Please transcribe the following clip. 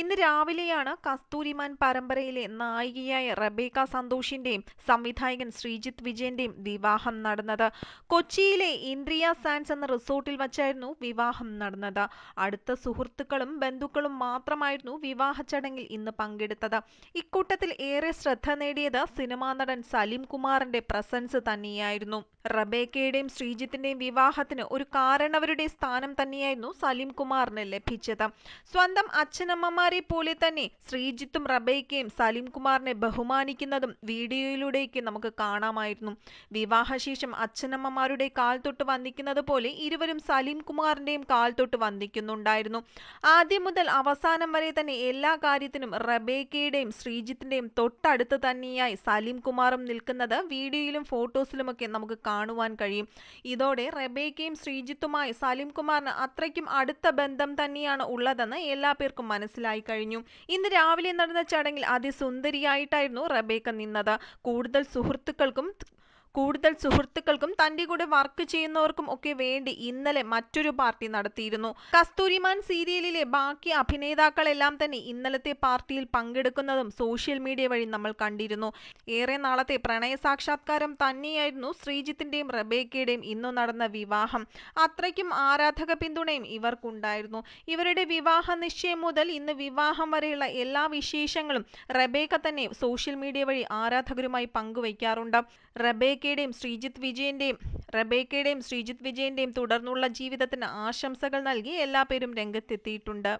ഇന്ന് രാവിലെയാണ് കസ്തൂരിമാൻ പരമ്പരയിലെ നായികയായ റബേക്ക സന്തോഷിന്റെയും സംവിധായകൻ ശ്രീജിത്ത് വിജയന്റെയും വിവാഹം നടന്നത് കൊച്ചിയിലെ ഇന്ദ്രിയ സാൻസ് എന്ന റിസോർട്ടിൽ വച്ചായിരുന്നു വിവാഹം നടന്നത് അടുത്ത സുഹൃത്തുക്കളും ബന്ധുക്കളും മാത്രമായിരുന്നു വിവാഹ ചടങ്ങിൽ ഇന്ന് പങ്കെടുത്തത് ഇക്കൂട്ടത്തിൽ ഏറെ ശ്രദ്ധ നേടിയത് സിനിമാ നടൻ സലീം കുമാറിന്റെ പ്രസൻസ് തന്നെയായിരുന്നു റബേക്കയുടെയും ശ്രീജിത്തിന്റെയും വിവാഹത്തിന് ഒരു കാരണവരുടെ സ്ഥാനം തന്നെയായിരുന്നു സലീം കുമാറിന് ലഭിച്ചത് സ്വന്തം അച്ഛനമ്മമാരെ പോലെ തന്നെ ശ്രീജിത്തും റബേക്കയും സലീം കുമാറിനെ ബഹുമാനിക്കുന്നതും വീഡിയോയിലൂടെയൊക്കെ നമുക്ക് കാണാമായിരുന്നു വിവാഹശേഷം അച്ഛനമ്മമാരുടെ കാൽ തൊട്ട് വന്ദിക്കുന്നത് പോലെ ഇരുവരും സലീം കുമാറിന്റെയും കാൽ തൊട്ട് വന്ദിക്കുന്നുണ്ടായിരുന്നു ആദ്യം മുതൽ അവസാനം വരെ തന്നെ എല്ലാ കാര്യത്തിനും റബേക്കയുടെയും ശ്രീജിത്തിന്റെയും തൊട്ടടുത്ത് തന്നെയായി സലീം കുമാറും നിൽക്കുന്നത് വീഡിയോയിലും ഫോട്ടോസിലുമൊക്കെ നമുക്ക് കാണുവാൻ കഴിയും ഇതോടെ റബേക്കയും ശ്രീജിത്തുമായി സലിം കുമാറിന് അത്രയ്ക്കും അടുത്ത ബന്ധം തന്നെയാണ് ഉള്ളതെന്ന് എല്ലാ പേർക്കും മനസ്സിലായി കഴിഞ്ഞു ഇന്ന് രാവിലെ നടന്ന ചടങ്ങിൽ അതിസുന്ദരിയായിട്ടായിരുന്നു റബേക്ക നിന്നത് കൂടുതൽ സുഹൃത്തുക്കൾക്കും കൂടുതൽ സുഹൃത്തുക്കൾക്കും തന്റെ കൂടെ വർക്ക് ചെയ്യുന്നവർക്കും ഒക്കെ വേണ്ടി ഇന്നലെ മറ്റൊരു പാർട്ടി നടത്തിയിരുന്നു കസ്തൂരിമാൻ സീരിയലിലെ ബാക്കി അഭിനേതാക്കളെല്ലാം തന്നെ ഇന്നലത്തെ പാർട്ടിയിൽ പങ്കെടുക്കുന്നതും സോഷ്യൽ മീഡിയ വഴി നമ്മൾ കണ്ടിരുന്നു ഏറെ നാളത്തെ പ്രണയ സാക്ഷാത്കാരം തന്നെയായിരുന്നു ശ്രീജിത്തിന്റെയും റബേക്കയുടെയും ഇന്നു നടന്ന വിവാഹം അത്രയ്ക്കും ആരാധക പിന്തുണയും ഇവർക്കുണ്ടായിരുന്നു ഇവരുടെ വിവാഹ നിശ്ചയം മുതൽ ഇന്ന് വിവാഹം വരെയുള്ള എല്ലാ വിശേഷങ്ങളും റബേക്ക തന്നെ സോഷ്യൽ മീഡിയ വഴി ആരാധകരുമായി പങ്കുവയ്ക്കാറുണ്ട് റബേക്ക റബേക്കയുടെയും ശ്രീജിത്ത് വിജയന്റെയും റബേക്കയുടെയും ശ്രീജിത്ത് വിജയന്റെയും തുടർന്നുള്ള ജീവിതത്തിന് ആശംസകൾ നൽകി എല്ലാ പേരും രംഗത്തെത്തിയിട്ടുണ്ട്